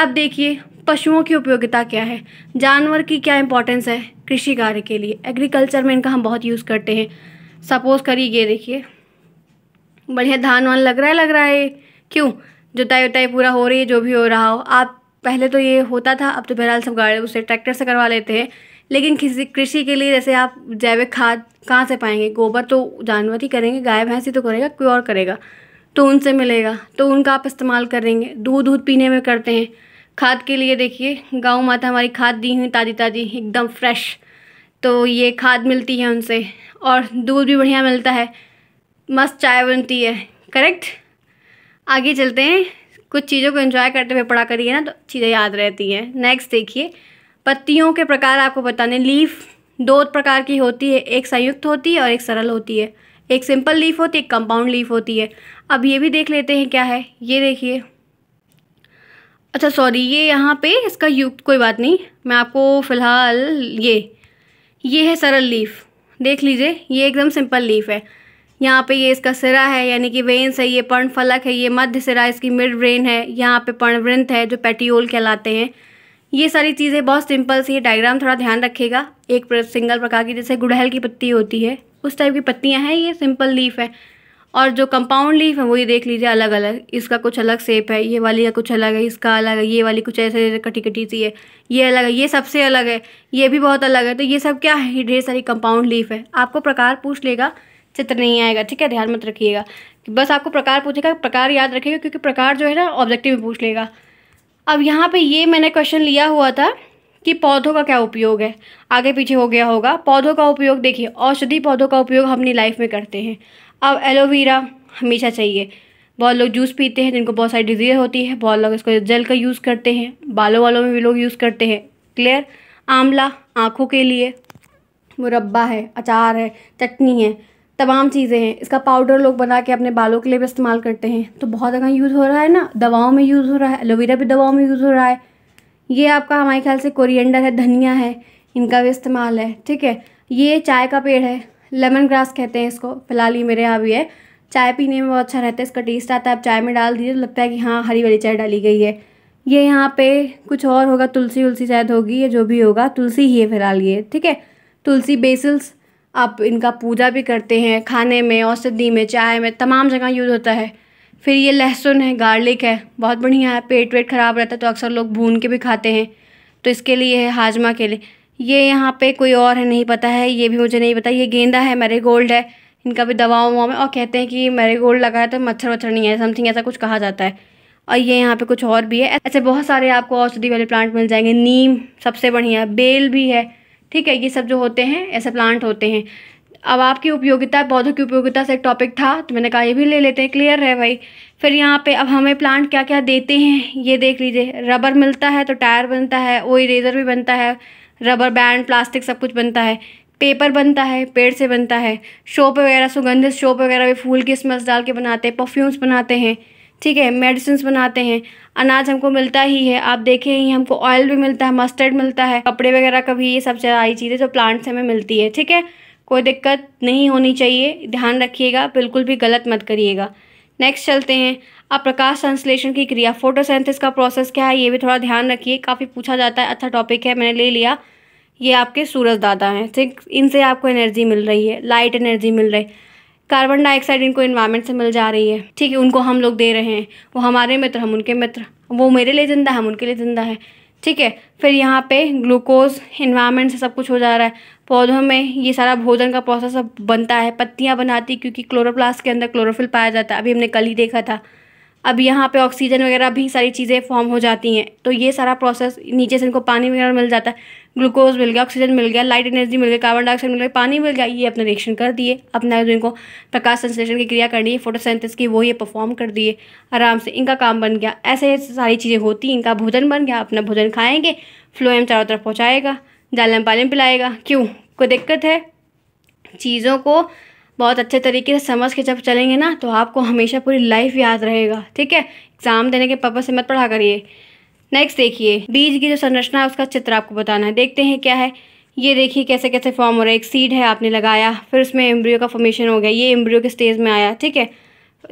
आप देखिए पशुओं की उपयोगिता क्या है जानवर की क्या इंपॉर्टेंस है कृषि कार्य के लिए एग्रीकल्चर में इनका हम बहुत यूज़ करते हैं सपोज़ करिए ये देखिए बढ़िया धान वान लग रहा है लग रहा है क्यों जुताई उताई पूरा हो रही है जो भी हो रहा हो आप पहले तो ये होता था अब तो बहरहाल सब गाड़ी उसे ट्रैक्टर से करवा लेते हैं लेकिन किसी कृषि के लिए जैसे आप जैविक खाद कहाँ से पाएंगे गोबर तो जानवर ही करेंगे गाय भैंस ही तो करेगा कोई और करेगा तो उनसे मिलेगा तो उनका आप इस्तेमाल करेंगे दूध दूध पीने में करते हैं खाद के लिए देखिए गाँव माता हमारी खाद दी हुई ताज़ी ताज़ी एकदम फ्रेश तो ये खाद मिलती है उनसे और दूध भी बढ़िया मिलता है मस्त चाय बनती है करेक्ट आगे चलते हैं कुछ चीज़ों को इन्जॉय करते हुए पढ़ा करिए ना तो चीज़ें याद रहती हैं नेक्स्ट देखिए पत्तियों के प्रकार आपको बताने लीफ दो प्रकार की होती है एक संयुक्त होती है और एक सरल होती है एक सिंपल लीफ होती है एक कंपाउंड लीफ होती है अब ये भी देख लेते हैं क्या है ये देखिए अच्छा सॉरी ये यहाँ पे इसका युक्त कोई बात नहीं मैं आपको फ़िलहाल ये ये है सरल लीफ देख लीजिए ये एकदम सिंपल लीफ है यहाँ पे ये इसका सिरा है यानी कि वेन्स है ये पर्ण फलक है ये मध्य सिरा इसकी मिड ब्रेन है यहाँ पे पर्णवृंत है जो पेटियोल कहलाते हैं ये सारी चीज़ें बहुत सिंपल सी है डायग्राम थोड़ा ध्यान रखेगा एक सिंगल प्रकार की जैसे गुड़हल की पत्ती होती है उस टाइप की पत्तियाँ हैं ये सिंपल लीफ है और जो कंपाउंड लीफ है वो ये देख लीजिए अलग अलग इसका कुछ अलग शेप है ये वाली का कुछ अलग है इसका अलग है ये वाली कुछ ऐसे कटी कटी सी है ये अलग है ये सबसे अलग है ये भी बहुत अलग है तो ये सब क्या है ढेर सारी कंपाउंड लीफ है आपको प्रकार पूछ लेगा चित्र नहीं आएगा ठीक है ध्यान मत रखिएगा बस आपको प्रकार पूछेगा प्रकार याद रखिएगा क्योंकि प्रकार जो है ना ऑब्जेक्टिव में पूछ लेगा अब यहाँ पे ये मैंने क्वेश्चन लिया हुआ था कि पौधों का क्या उपयोग है आगे पीछे हो गया होगा पौधों का उपयोग देखिए औषधि पौधों का उपयोग हम अपनी लाइफ में करते हैं अब एलोवेरा हमेशा चाहिए बहुत लोग जूस पीते हैं जिनको बहुत सारी डिजीज़ होती है बहुत लोग इसको जल का यूज़ करते हैं बालों वालों में भी लोग यूज़ करते हैं क्लियर आंवला आँखों के लिए मुरब्बा है अचार है चटनी है तमाम चीज़ें हैं इसका पाउडर लोग बना के अपने बालों के लिए भी इस्तेमाल करते हैं तो बहुत जगह यूज़ हो रहा है ना दवाओं में यूज़ हो रहा है एलोवेरा भी दवाओं में यूज़ हो रहा है ये आपका हमारे ख्याल से कोरिएंडर है धनिया है इनका भी इस्तेमाल है ठीक है ये चाय का पेड़ है लेमन ग्रास कहते हैं इसको फिलहाल ये मेरे यहाँ भी है चाय पीने में बहुत अच्छा रहता है इसका टेस्ट आता है आप चाय में डाल दीजिए तो लगता है कि हाँ हरी वाली चाय डाली गई है ये यहाँ पे कुछ और होगा तुलसी उलसी शायद होगी या जो भी होगा तुलसी ही है फिलहाल ये ठीक है तुलसी बेसिल्स आप इनका पूजा भी करते हैं खाने में औषधि में चाय में तमाम जगह यूज़ होता है फिर ये लहसुन है गार्लिक है बहुत बढ़िया है पेट वेट ख़राब रहता है तो अक्सर लोग भून के भी खाते हैं तो इसके लिए है हाजमा के लिए ये यहाँ पे कोई और है नहीं पता है ये भी मुझे नहीं पता ये गेंदा है गोल्ड है इनका भी दवा ववाओं में और कहते हैं कि गोल्ड लगाया तो मच्छर वच्छर नहीं है समथिंग ऐसा कुछ कहा जाता है और ये यहाँ पे कुछ और भी है ऐसे बहुत सारे आपको औषधि वाले प्लांट मिल जाएंगे नीम सबसे बढ़िया बेल भी है ठीक है ये सब जो होते हैं ऐसे प्लांट होते हैं अब आपकी उपयोगिता पौधों की उपयोगिता से एक टॉपिक था तो मैंने कहा ये भी ले लेते हैं क्लियर है भाई फिर यहाँ पे अब हमें प्लांट क्या क्या देते हैं ये देख लीजिए रबर मिलता है तो टायर बनता है ओ इरेजर भी बनता है रबर बैंड प्लास्टिक सब कुछ बनता है पेपर बनता है पेड़ से बनता है शोप वगैरह सुगंधित शोप वगैरह भी फूल की स्मेल्स डाल के बनाते हैं परफ्यूम्स बनाते हैं ठीक है मेडिसिन बनाते हैं अनाज हमको मिलता ही है आप देखें ही हमको ऑयल भी मिलता है मस्टर्ड मिलता है कपड़े वगैरह का भी ये सब सारी चीज़ें जो प्लांट से हमें मिलती है ठीक है कोई दिक्कत नहीं होनी चाहिए ध्यान रखिएगा बिल्कुल भी गलत मत करिएगा नेक्स्ट चलते हैं अब प्रकाश संश्लेषण की क्रिया फोटोसेंथिस का प्रोसेस क्या है ये भी थोड़ा ध्यान रखिए काफ़ी पूछा जाता है अच्छा टॉपिक है मैंने ले लिया ये आपके सूरज दादा हैं ठीक इनसे आपको एनर्जी मिल रही है लाइट एनर्जी मिल रही है कार्बन डाइऑक्साइड इनको इन्वायरमेंट से मिल जा रही है ठीक है उनको हम लोग दे रहे हैं वो हमारे मित्र हम उनके मित्र वो मेरे लिए ज़िंदा हम उनके लिए ज़िंदा है ठीक है फिर यहाँ पे ग्लूकोज इन्वायरमेंट से सब कुछ हो जा रहा है पौधों में ये सारा भोजन का प्रोसेस अब बनता है पत्तियाँ बनाती क्योंकि क्लोरोप्लास के अंदर क्लोरोफिल पाया जाता है अभी हमने कल ही देखा था अब यहाँ पे ऑक्सीजन वगैरह भी सारी चीज़ें फॉर्म हो जाती हैं तो ये सारा प्रोसेस नीचे से इनको पानी वगैरह मिल जाता है ग्लूकोज मिल गया ऑक्सीजन मिल गया लाइट एनर्जी मिल गई कार्बन डाइऑक्साइड मिल गया पानी मिल गया ये अपने रिएक्शन कर दिए अपना जो इनको प्रकाश संश्लेषण की क्रिया करनी है फोटोसेंथेसिस की वो ये परफॉर्म कर दिए आराम से इनका काम बन गया ऐसे सारी चीज़ें होती इनका भोजन बन गया अपना भोजन खाएंगे फ्लोएम चारों तरफ पहुँचाएगा जालम पालम पिलाएगा क्यों कोई दिक्कत है चीज़ों को बहुत अच्छे तरीके से समझ के जब चलेंगे ना तो आपको हमेशा पूरी लाइफ याद रहेगा ठीक है एग्ज़ाम देने के पर्पज़ से मत पढ़ा करिए नेक्स्ट देखिए बीज की जो संरचना है उसका चित्र आपको बताना है देखते हैं क्या है ये देखिए कैसे कैसे फॉर्म हो रहा है एक सीड है आपने लगाया फिर उसमें एम्ब्रियो का फॉर्मेशन हो गया ये एम्ब्रियो के स्टेज में आया ठीक है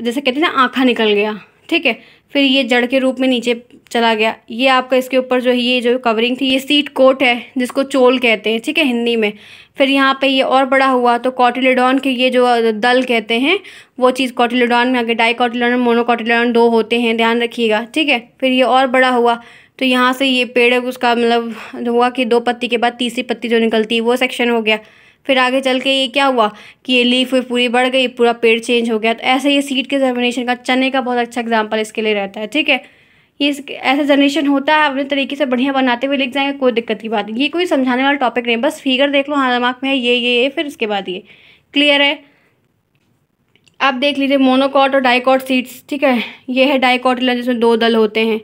जैसे कहते हैं ना आँखा निकल गया ठीक है फिर ये जड़ के रूप में नीचे चला गया ये आपका इसके ऊपर जो है ये जो कवरिंग थी ये सीट कोट है जिसको चोल कहते हैं ठीक है हिंदी में फिर यहाँ पे ये और बड़ा हुआ तो कॉटिलेडॉन के ये जो दल कहते हैं वो चीज़ कॉटिलेडॉन में आगे डाई कॉटिलेडॉन मोनोकॉटिलेडॉन दो होते हैं ध्यान रखिएगा ठीक है फिर ये और बड़ा हुआ तो यहाँ से ये पेड़ उसका मतलब हुआ कि दो पत्ती के बाद तीसरी पत्ती जो निकलती है वो सेक्शन हो गया फिर आगे चल के ये क्या हुआ कि ये लीफ हुई पूरी बढ़ गई पूरा पेड़ चेंज हो गया तो ऐसे ये सीट के जर्मिनेशन का चने का बहुत अच्छा एग्जाम्पल इसके लिए रहता है ठीक है इस ऐसा जनरेशन होता है अपने तरीके से बढ़िया बनाते हुए लिख जाएंगे कोई दिक्कत की बात नहीं ये कोई समझाने वाला टॉपिक नहीं बस फिगर देख लो हाँ दिमाग में है ये ये ये फिर इसके बाद ये क्लियर है आप देख लीजिए मोनोकॉट और डाइकॉट सीड्स ठीक है ये है डाइकॉटिला जिसमें दो दल होते हैं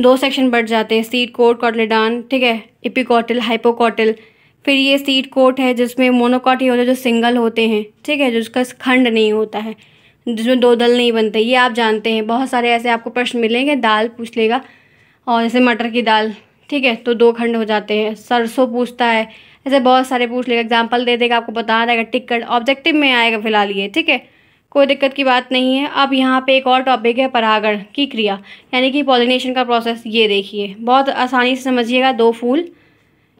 दो सेक्शन बढ़ जाते हैं सीट कोट कॉटलेडान ठीक है इपिकॉटल हाइपोकॉटल फिर ये सीट कोट है जिसमें मोनोकॉट ही होता है जो सिंगल होते हैं ठीक है जिसका खंड नहीं होता है जिसमें दो दल नहीं बनते ये आप जानते हैं बहुत सारे ऐसे आपको प्रश्न मिलेंगे दाल पूछ लेगा और जैसे मटर की दाल ठीक है तो दो खंड हो जाते हैं सरसों पूछता है ऐसे बहुत सारे पूछ लेगा एग्जाम्पल दे देगा आपको बता देगा टिकट ऑब्जेक्टिव में आएगा फिलहाल ये ठीक है कोई दिक्कत की बात नहीं है अब यहाँ पे एक और टॉपिक है परागण की क्रिया यानी कि पॉलिनेशन का प्रोसेस ये देखिए बहुत आसानी से समझिएगा दो फूल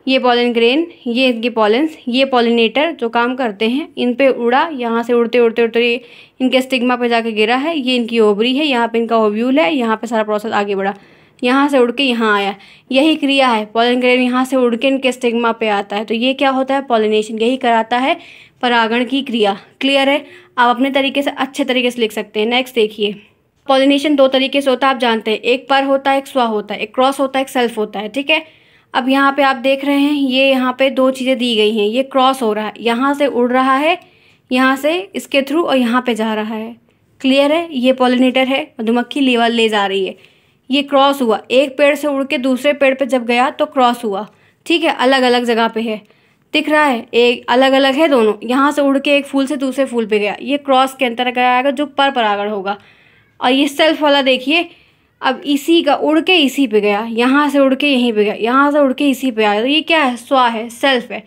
ये पॉलन ग्रेन ये इनके पॉलेंस ये पॉलिनेटर जो काम करते हैं इन पे उड़ा यहाँ से उड़ते उड़ते उड़ते इनके स्टिग्मा पे जाके गिरा है ये इनकी ओवरी है यहाँ पे इनका ओव्यूल है यहाँ पे सारा प्रोसेस आगे बढ़ा यहाँ से उड़ के यहाँ आया यही क्रिया है पॉलन ग्रेन यहाँ से उड़ के इनके स्टिग्मा पे आता है तो ये क्या होता है पॉलिनेशन यही कराता है परागण की क्रिया क्लियर है आप अपने तरीके से अच्छे तरीके से लिख सकते हैं नेक्स्ट देखिए पॉलिनेशन दो तरीके से होता है आप जानते हैं एक पर होता है एक स्वा होता है एक क्रॉस होता है एक सेल्फ होता है ठीक है अब यहाँ पे आप देख रहे हैं ये यहाँ पे दो चीज़ें दी गई हैं ये क्रॉस हो रहा है यहाँ से उड़ रहा है यहाँ से इसके थ्रू और यहाँ पे जा रहा है क्लियर है ये पॉलिनेटर है मधुमक्खी लेवल ले जा रही है ये क्रॉस हुआ एक पेड़ से उड़ के दूसरे पेड़ पे जब गया तो क्रॉस हुआ ठीक है अलग अलग जगह पे है दिख रहा है एक अलग अलग है दोनों यहाँ से उड़ के एक फूल से दूसरे फूल पर गया ये क्रॉस के अंतर्गत आएगा जो पर परागण होगा और ये सेल्फ वाला देखिए अब इसी का उड़ के इसी पे गया यहाँ से उड़ के यहीं पे गया यहाँ से उड़ के इसी पे आया तो ये क्या है स्वा है सेल्फ है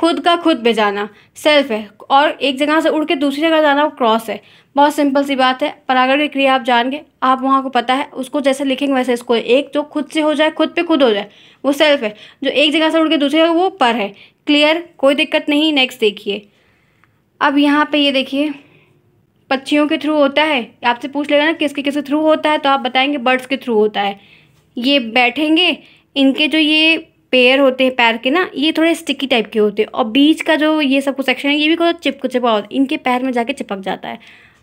खुद का खुद पे जाना सेल्फ है और एक जगह से उड़ के दूसरी जगह जाना वो क्रॉस है बहुत सिंपल सी बात है परागण की क्रिया आप जान गए आप वहाँ को पता है उसको जैसे लिखेंगे वैसे इसको एक जो खुद से हो जाए खुद पे खुद हो जाए वो सेल्फ है जो एक जगह से उड़ के दूसरी जगह वो पर है क्लियर कोई दिक्कत नहीं नेक्स्ट देखिए अब यहाँ पर ये देखिए पक्षियों के थ्रू होता है आपसे पूछ लेगा ना किसके किसके थ्रू होता है तो आप बताएंगे बर्ड्स के थ्रू होता है ये बैठेंगे इनके जो ये पैर होते हैं पैर के ना ये थोड़े स्टिकी टाइप के होते हैं और बीच का जो ये सब कुछ सेक्शन है ये भी कुछ चिपक चिपा होता है इनके पैर में जाके चिपक जाता है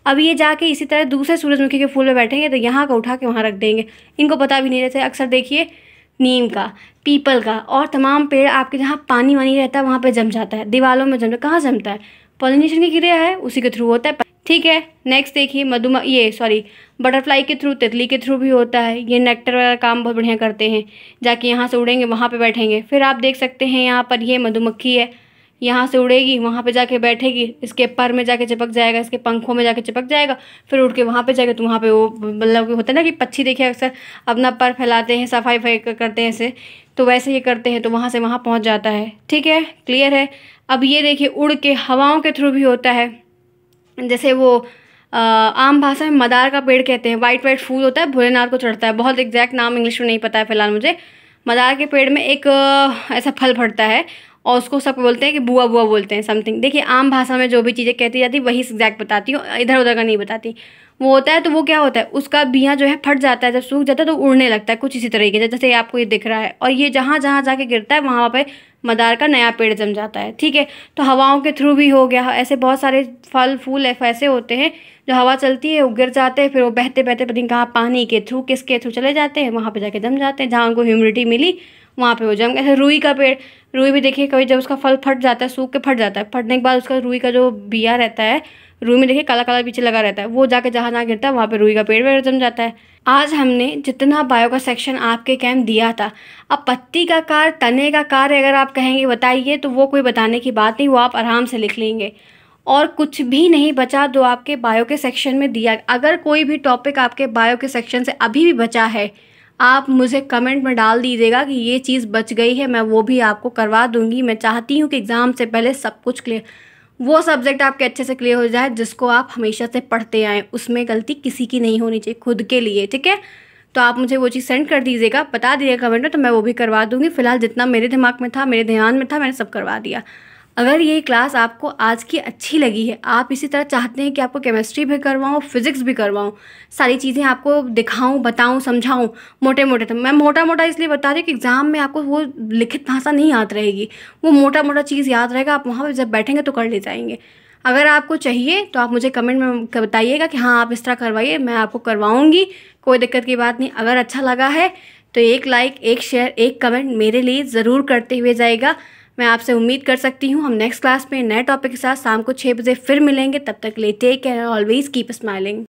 अब ये जाके इसी तरह दूसरे सूरजमुखी के फूल में बैठेंगे तो यहाँ का उठा के वहाँ रख देंगे इनको पता भी नहीं रहता अक्सर देखिए नीम का पीपल का और तमाम पेड़ आपके जहाँ पानी वानी रहता है वहाँ पर जम जाता है दीवारों में जम कहाँ जमता है पॉलिनेशन की क्रिया है उसी के थ्रू होता है ठीक है नेक्स्ट देखिए मधुमा ये सॉरी बटरफ्लाई के थ्रू तितली के थ्रू भी होता है ये नेक्टर वाला काम बहुत बढ़िया करते हैं जाके यहाँ से उड़ेंगे वहाँ पे बैठेंगे फिर आप देख सकते हैं यहाँ पर ये मधुमक्खी है यहाँ से उड़ेगी वहाँ पे जाके बैठेगी इसके पर में जाके चिपक जाएगा इसके पंखों में जाके चिपक जाएगा फिर उड़ के वहाँ पर जाएगा तो वहाँ पर वो मतलब होता है ना कि पक्षी देखिए अक्सर अपना पर फैलाते हैं सफाई वफाई करते हैं इसे तो वैसे ये करते हैं तो वहाँ से वहाँ पहुँच जाता है ठीक है क्लियर है अब ये देखिए उड़ के हवाओं के थ्रू भी होता है जैसे वो आम भाषा में मदार का पेड़ कहते हैं वाइट वाइट फूल होता है भोलेनाथ को चढ़ता है बहुत एग्जैक्ट नाम इंग्लिश में नहीं पता है फिलहाल मुझे मदार के पेड़ में एक ऐसा फल फटता है और उसको सब बोलते हैं कि बुआ बुआ बोलते हैं समथिंग देखिए आम भाषा में जो भी चीज़ें कहती जाती वही एग्जैक्ट बताती हूँ इधर उधर का नहीं बताती वो होता है तो वो क्या होता है उसका बिया जो है फट जाता है जब सूख जाता है तो उड़ने लगता है कुछ इसी तरीके से जैसे आपको ये दिख रहा है और ये जहाँ जहाँ जाके गिरता है वहाँ पर मदार का नया पेड़ जम जाता है ठीक है तो हवाओं के थ्रू भी हो गया ऐसे बहुत सारे फल फूल ऐसे होते हैं जो हवा चलती है वो गिर जाते हैं फिर वो बहते बहते पता नहीं कहाँ पानी के थ्रू किसके थ्रू चले जाते हैं वहाँ पे जाके जम जाते हैं जहाँ उनको ह्यूमिडिटी मिली वहाँ पे वो जम ऐसे रुई का पेड़ रुई भी देखिए कभी जब उसका फल फट जाता है सूख के फट जाता है फटने के बाद उसका रुई का जो बिया रहता है रूई में देखिए काला काला पीछे लगा रहता है वो जाके जहाँ जहाँ गिरता है वहाँ पर रूई का पेड़ वेड़ जम जाता है आज हमने जितना बायो का सेक्शन आपके कैम्प दिया था अब पत्ती का कार तने का कार अगर आप कहेंगे बताइए तो वो कोई बताने की बात नहीं वो आप आराम से लिख लेंगे और कुछ भी नहीं बचा जो आपके बायो के सेक्शन में दिया अगर कोई भी टॉपिक आपके बायो के सेक्शन से अभी भी बचा है आप मुझे कमेंट में डाल दीजिएगा कि ये चीज़ बच गई है मैं वो भी आपको करवा दूंगी मैं चाहती हूँ कि एग्ज़ाम से पहले सब कुछ क्लियर वो सब्जेक्ट आपके अच्छे से क्लियर हो जाए जिसको आप हमेशा से पढ़ते आएँ उसमें गलती किसी की नहीं होनी चाहिए खुद के लिए ठीक है तो आप मुझे वो चीज़ सेंड कर दीजिएगा बता दीजिएगा कमेंट में तो मैं वो भी करवा दूँगी फिलहाल जितना मेरे दिमाग में था मेरे ध्यान में था मैंने सब करवा दिया अगर ये क्लास आपको आज की अच्छी लगी है आप इसी तरह चाहते हैं कि आपको केमिस्ट्री भी करवाऊँ फिजिक्स भी करवाऊँ सारी चीज़ें आपको दिखाऊँ बताऊँ समझाऊँ मोटे मोटे तो मैं मोटा मोटा इसलिए बता रही कि एग्ज़ाम में आपको वो लिखित भाषा नहीं याद रहेगी वो मोटा मोटा चीज़ याद रहेगा आप वहाँ पर जब बैठेंगे तो कर ले जाएंगे अगर आपको चाहिए तो आप मुझे कमेंट में बताइएगा कि हाँ आप इस तरह करवाइए मैं आपको करवाऊँगी कोई दिक्कत की बात नहीं अगर अच्छा लगा है तो एक लाइक एक शेयर एक कमेंट मेरे लिए ज़रूर करते हुए जाएगा मैं आपसे उम्मीद कर सकती हूँ हम नेक्स्ट क्लास में नए टॉपिक के साथ शाम को छः बजे फिर मिलेंगे तब तक ले take care always keep smiling